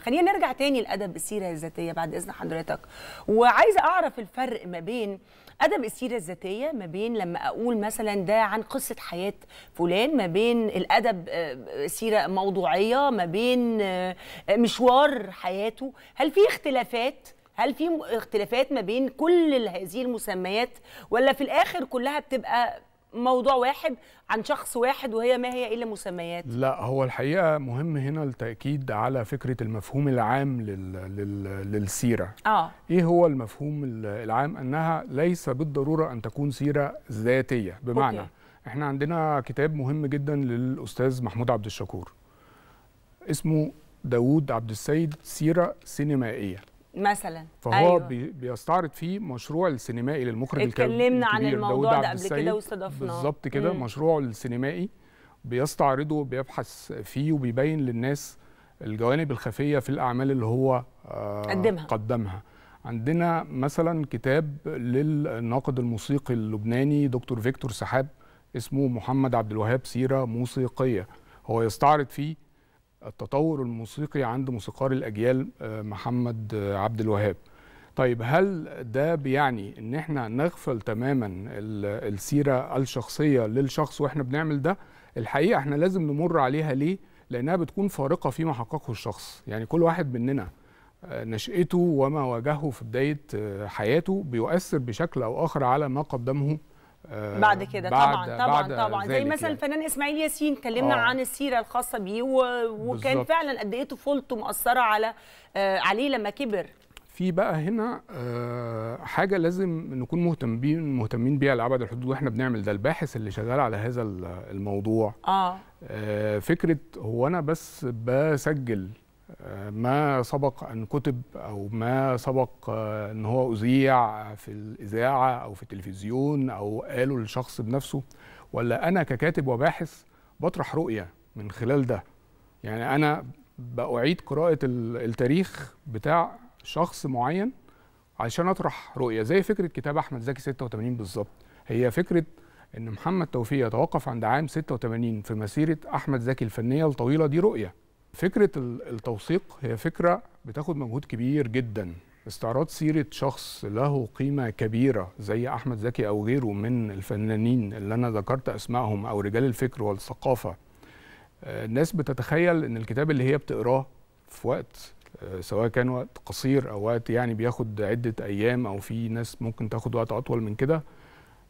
خلينا نرجع تاني لادب السيره الذاتيه بعد اذن حضرتك وعايزه اعرف الفرق ما بين ادب السيره الذاتيه ما بين لما اقول مثلا ده عن قصه حياه فلان ما بين الادب آه، سيره موضوعيه ما بين آه، مشوار حياته هل في اختلافات هل في اختلافات ما بين كل هذه المسميات ولا في الاخر كلها بتبقى موضوع واحد عن شخص واحد وهي ما هي الا مسميات لا هو الحقيقه مهم هنا التاكيد على فكره المفهوم العام للسيره آه. ايه هو المفهوم العام انها ليس بالضروره ان تكون سيره ذاتيه بمعنى أوكي. احنا عندنا كتاب مهم جدا للاستاذ محمود عبد الشكور اسمه داوود عبد السيد سيره سينمائيه مثلا فهو أيوة. بيستعرض فيه مشروع السينمائي للمخرج اتكلمنا عن الموضوع ده قبل كده واستضفناه بالظبط كده مشروعه السينمائي بيستعرضه بيبحث فيه وبيبين للناس الجوانب الخفيه في الاعمال اللي هو آه، قدمها قدمها عندنا مثلا كتاب للناقد الموسيقي اللبناني دكتور فيكتور سحاب اسمه محمد عبد الوهاب سيره موسيقيه هو يستعرض فيه التطور الموسيقي عند موسيقار الاجيال آه، محمد آه، عبد الوهاب طيب هل ده بيعني ان احنا نغفل تماما السيره الشخصيه للشخص واحنا بنعمل ده الحقيقه احنا لازم نمر عليها ليه لانها بتكون فارقه فيما حققه الشخص يعني كل واحد مننا آه، نشأته وما واجهه في بداية حياته بيؤثر بشكل أو آخر على ما قدمه آه، بعد كده بعد طبعا طبعا بعد طبعا زي مثلا يعني. الفنان اسماعيل ياسين اتكلمنا آه. عن السيره الخاصه بيه وكان بالزبط. فعلا قد ايه طفولته مأثره على آه عليه لما كبر في بقى هنا آه حاجه لازم نكون مهتمين مهتمين بيها لابعد الحدود واحنا بنعمل ده الباحث اللي شغال على هذا الموضوع اه, آه فكره هو انا بس بسجل ما سبق ان كتب او ما سبق آه، ان هو اذيع في الاذاعه او في التلفزيون او قاله الشخص بنفسه ولا انا ككاتب وباحث بطرح رؤيه من خلال ده يعني انا بأعيد قراءة التاريخ بتاع شخص معين عشان أطرح رؤية زي فكرة كتاب أحمد زكي 86 بالظبط هي فكرة إن محمد توفيق يتوقف عند عام 86 في مسيرة أحمد زكي الفنية الطويلة دي رؤية فكره التوثيق هي فكره بتاخد مجهود كبير جدا استعراض سيره شخص له قيمه كبيره زي احمد زكي او غيره من الفنانين اللي انا ذكرت اسمائهم او رجال الفكر والثقافه الناس آه، بتتخيل ان الكتاب اللي هي بتقراه في وقت آه، سواء كان وقت قصير او وقت يعني بياخد عده ايام او في ناس ممكن تاخد وقت اطول من كده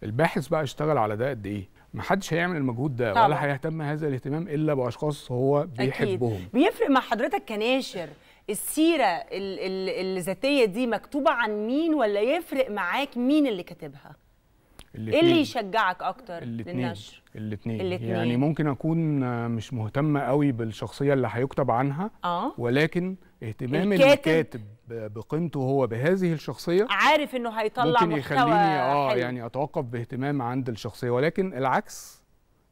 الباحث بقى اشتغل على ده قد ايه ما حدش هيعمل المجهود ده طبعا. ولا هيهتم هذا الاهتمام الا باشخاص هو بيحبهم أكيد. بيفرق مع حضرتك كناشر السيره الذاتيه دي مكتوبه عن مين ولا يفرق معاك مين اللي كاتبها اللي, إيه اللي يشجعك اكتر للنشر الاثنين يعني ممكن اكون مش مهتمه قوي بالشخصيه اللي هيكتب عنها آه. ولكن اهتمام الكاتب بقيمته هو بهذه الشخصيه عارف انه هيطلع ممكن يخليني اه حلو. يعني اتوقف باهتمام عند الشخصيه ولكن العكس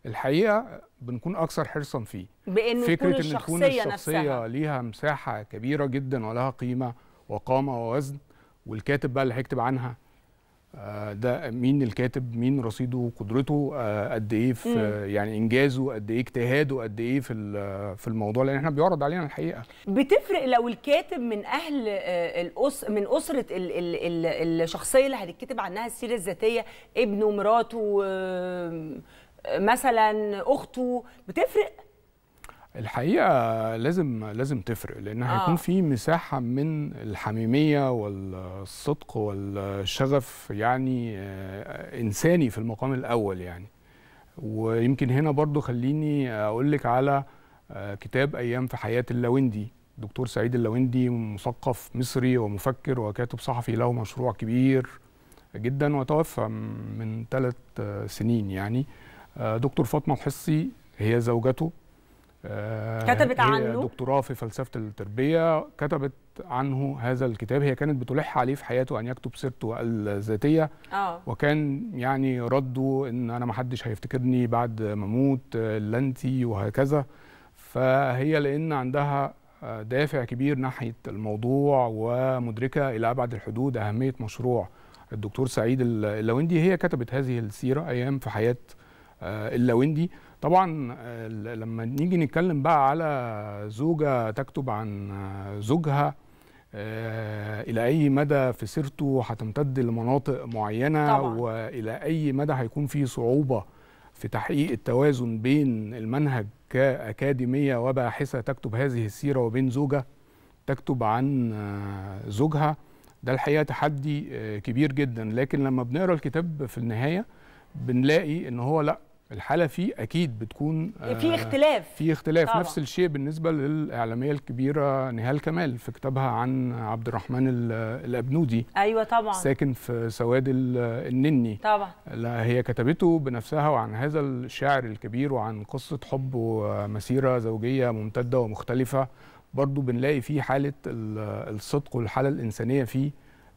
الحقيقه بنكون اكثر حرصا فيه بانه فكره ان تكون الشخصيه نفسها. ليها مساحه كبيره جدا ولها قيمه وقامه ووزن والكاتب بقى اللي هيكتب عنها ده مين الكاتب مين رصيده وقدرته آه، قد ايه في يعني انجازه قد ايه اجتهاده قد ايه في في الموضوع لان احنا بيعرض علينا الحقيقه بتفرق لو الكاتب من اهل آه، الأس من اسره ال ال ال الشخصيه اللي هتتكتب عنها السيره الذاتيه ابنه مراته مثلا اخته بتفرق الحقيقه لازم لازم تفرق لان آه. هيكون في مساحه من الحميميه والصدق والشغف يعني آه، انساني في المقام الاول يعني ويمكن هنا برضو خليني اقول لك على آه، كتاب ايام في حياه اللاوندي دكتور سعيد اللاوندي مثقف مصري ومفكر وكاتب صحفي له مشروع كبير جدا وتوفى من ثلاث آه، سنين يعني دكتور فاطمه الحصي هي زوجته آه، كتبت عنه دكتوراه في فلسفه التربيه كتبت عنه هذا الكتاب هي كانت بتلح عليه في حياته ان يكتب سيرته الذاتيه آه. وكان يعني رده ان انا ما حدش هيفتكرني بعد ما اموت انت وهكذا فهي لان عندها آه، دافع كبير ناحيه الموضوع ومدركه الى ابعد الحدود اهميه مشروع الدكتور سعيد اللوندي هي كتبت هذه السيره ايام في حياه آه، اللاوندي طبعا آه، لما نيجي نتكلم بقى على زوجة تكتب عن آه، زوجها إلى أي مدى في سيرته هتمتد لمناطق معينة طبعا. وإلى أي مدى هيكون في صعوبة في تحقيق التوازن بين المنهج كأكاديمية وباحثة تكتب هذه السيرة وبين زوجة تكتب عن زوجها ده الحقيقة تحدي كبير جدا لكن لما بنقرأ الكتاب في النهاية بنلاقي ان هو لا الحاله فيه اكيد بتكون يعني في آه، اختلاف في اختلاف طبعا. نفس الشيء بالنسبه للاعلاميه الكبيره نهال كمال في كتابها عن عبد الرحمن الابنودي ايوه طبعا ساكن في سواد النني طبعا لا هي كتبته بنفسها وعن هذا الشاعر الكبير وعن قصه حب ومسيره زوجيه ممتده ومختلفه برضو بنلاقي فيه حاله الصدق والحاله الانسانيه فيه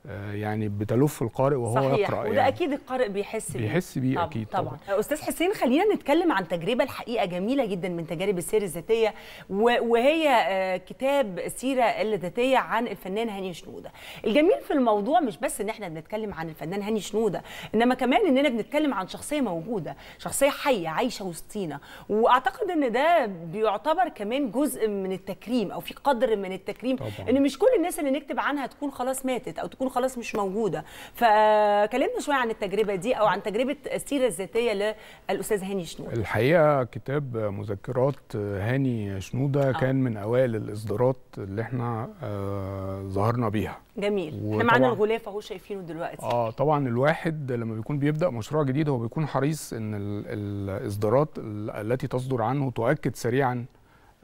آه، يعني بتلف القارئ وهو صحيح. يقرا صحيح وده يعني. اكيد القارئ بيحس بيه بيحس بيه طبعًا. اكيد طبعا. طبعا استاذ حسين خلينا نتكلم عن تجربه الحقيقه جميله جدا من تجارب السير الذاتيه وهي آه، كتاب السيره الذاتيه عن الفنان هاني شنوده الجميل في الموضوع مش بس ان احنا بنتكلم عن الفنان هاني شنوده انما كمان اننا بنتكلم عن شخصيه موجوده شخصيه حيه عايشه وسطينا واعتقد ان ده بيعتبر كمان جزء من التكريم او في قدر من التكريم طبعا. ان مش كل الناس اللي نكتب عنها تكون خلاص ماتت او تكون خلاص مش موجوده فكلمنا شويه عن التجربه دي او عن تجربه السيره الذاتيه للاستاذ هاني شنوده الحقيقه كتاب مذكرات هاني شنوده آه. كان من اوائل الاصدارات اللي احنا آه ظهرنا بيها جميل احنا معانا الغلاف اهو شايفينه دلوقتي اه طبعا الواحد لما بيكون بيبدا مشروع جديد هو بيكون حريص ان الاصدارات التي تصدر عنه تؤكد سريعا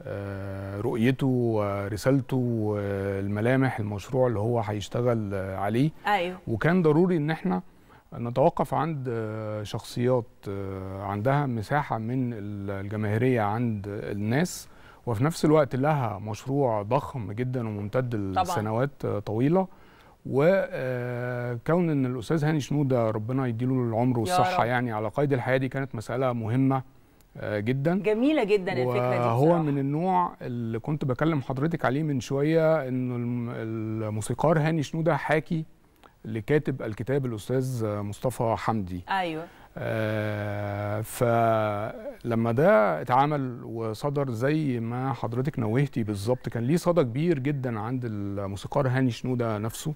آه، رؤيته ورسالته والملامح المشروع اللي هو هيشتغل عليه أيوه. وكان ضروري ان احنا نتوقف عند شخصيات آه، عندها مساحه من الجماهيريه عند الناس وفي نفس الوقت لها مشروع ضخم جدا وممتد لسنوات طويله وكون آه، ان الاستاذ هاني شنوده ربنا يديله العمر والصحه يعني على قيد الحياه دي كانت مساله مهمه آه، جدا جميله جدا الفكره دي هو من النوع اللي كنت بكلم حضرتك عليه من شويه انه الموسيقار هاني شنوده حاكي لكاتب الكتاب الاستاذ مصطفى حمدي ايوه آه فلما ده اتعمل وصدر زي ما حضرتك نوهتي بالظبط كان ليه صدى كبير جدا عند الموسيقار هاني شنوده نفسه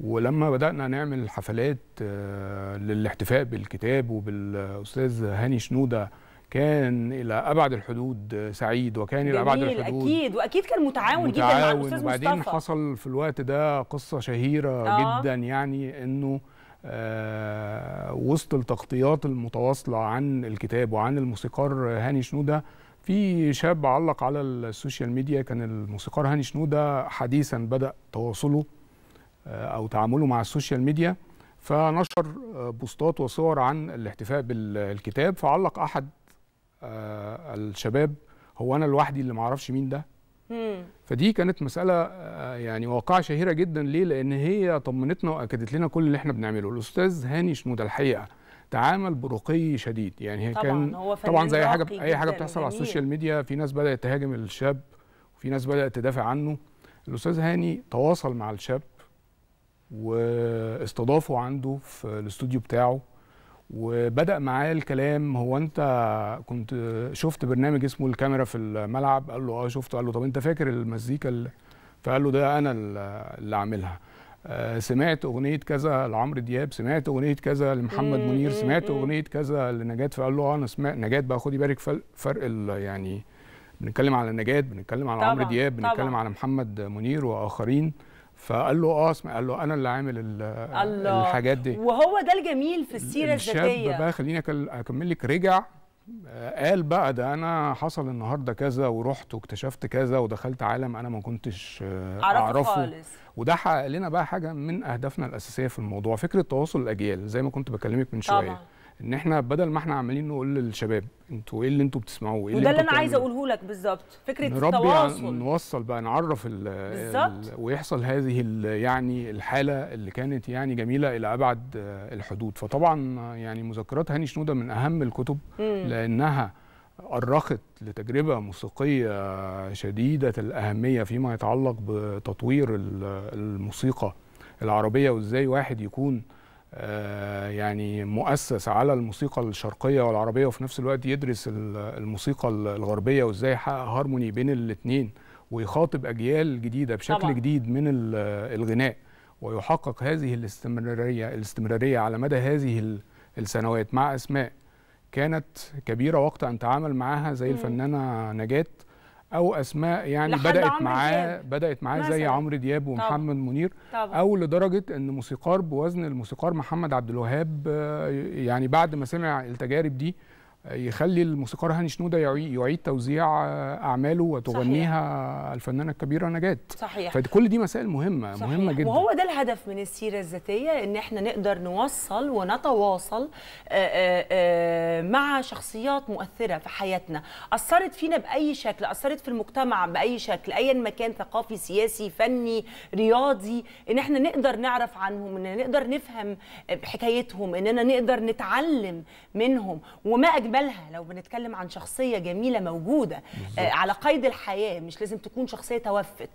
ولما بدأنا نعمل حفلات آه للاحتفاء بالكتاب وبالأستاذ هاني شنودة كان الى ابعد الحدود آه، سعيد وكان الى ابعد الحدود اكيد واكيد كان متعاون, متعاون جدا مع الاستاذ مصطفى وبعدين حصل في الوقت ده قصه شهيره آه. جدا يعني انه آه وسط التغطيات المتواصله عن الكتاب وعن الموسيقار هاني شنوده في شاب علق على السوشيال ميديا كان الموسيقار هاني شنوده حديثا بدا تواصله آه او تعامله مع السوشيال ميديا فنشر آه، بوستات وصور عن الاحتفاء بالكتاب فعلق احد آه، الشباب هو انا لوحدي اللي ما اعرفش مين ده فدي كانت مساله آه، يعني واقعه شهيره جدا ليه لان هي طمنتنا واكدت لنا كل اللي احنا بنعمله الاستاذ هاني شنوده الحقيقه تعامل برقي شديد يعني هي طبعا كان هو طبعا زي اي حاجه اي حاجه بتحصل على السوشيال ميديا في ناس بدات تهاجم الشاب وفي ناس بدات تدافع عنه الاستاذ هاني تواصل مع الشاب واستضافه عنده في الاستوديو بتاعه وبدا معاه الكلام هو انت كنت شفت برنامج اسمه الكاميرا في الملعب قال له اه شفته قال له طب انت فاكر المزيكا اللي فقال له ده انا اللي عاملها آه، سمعت اغنيه كذا لعمرو دياب سمعت اغنيه كذا لمحمد منير سمعت اغنيه كذا لنجاة فقال له اه انا سمعت نجاة بقى خدي بالك فرق يعني بنتكلم على نجاة بنتكلم على عمرو دياب بنتكلم طبعًا. على محمد منير واخرين فقال له اه اسمع قال له انا اللي عامل الحاجات دي وهو ده الجميل في السيره الذاتيه الشاب بقى خليني اكمل لك رجع آه، قال بقى ده انا حصل النهارده كذا ورحت واكتشفت كذا ودخلت عالم انا ما كنتش آه، اعرفه خالص. وده حقق لنا بقى حاجه من اهدافنا الاساسيه في الموضوع فكره تواصل الاجيال زي ما كنت بكلمك من شويه طبعا. ان احنا بدل ما احنا عمالين نقول للشباب انتوا ايه اللي انتوا بتسمعوه ايه وده اللي انا عايزه اقوله لك بالظبط فكره التواصل نوصل بقى نعرف الـ الـ ويحصل هذه يعني الحاله اللي كانت يعني جميله الى ابعد الحدود فطبعا يعني مذكرات هاني شنوده من اهم الكتب مم. لانها أرخت لتجربة موسيقية شديدة الأهمية فيما يتعلق بتطوير الموسيقى العربية وإزاي واحد يكون آه، يعني مؤسس على الموسيقى الشرقية والعربية وفي نفس الوقت يدرس الموسيقى الغربية وازاي يحقق هارموني بين الاثنين ويخاطب أجيال جديدة بشكل طبعا. جديد من الغناء ويحقق هذه الاستمرارية الاستمرارية على مدى هذه السنوات مع أسماء كانت كبيرة وقت أن تعامل معها زي الفنانة نجاة او اسماء يعني بدات معاه بدات معاه زي عمرو دياب ومحمد منير طبعا. او لدرجه ان موسيقار بوزن الموسيقار محمد عبد الوهاب آه، يعني بعد ما سمع التجارب دي يخلي الموسيقار هاني شنوده يعيد توزيع اعماله وتغنيها صحيح. الفنانه الكبيره نجاه صحيح فكل دي مسائل مهمه صحيح. مهمه جدا وهو ده الهدف من السيره الذاتيه ان احنا نقدر نوصل ونتواصل مع شخصيات مؤثره في حياتنا اثرت فينا باي شكل اثرت في المجتمع باي شكل ايا ما كان ثقافي سياسي فني رياضي ان احنا نقدر نعرف عنهم ان نقدر نفهم حكايتهم اننا نقدر نتعلم منهم وما أجل بالها لو بنتكلم عن شخصيه جميله موجوده آه، بالزبط. على قيد الحياه مش لازم تكون شخصيه توفت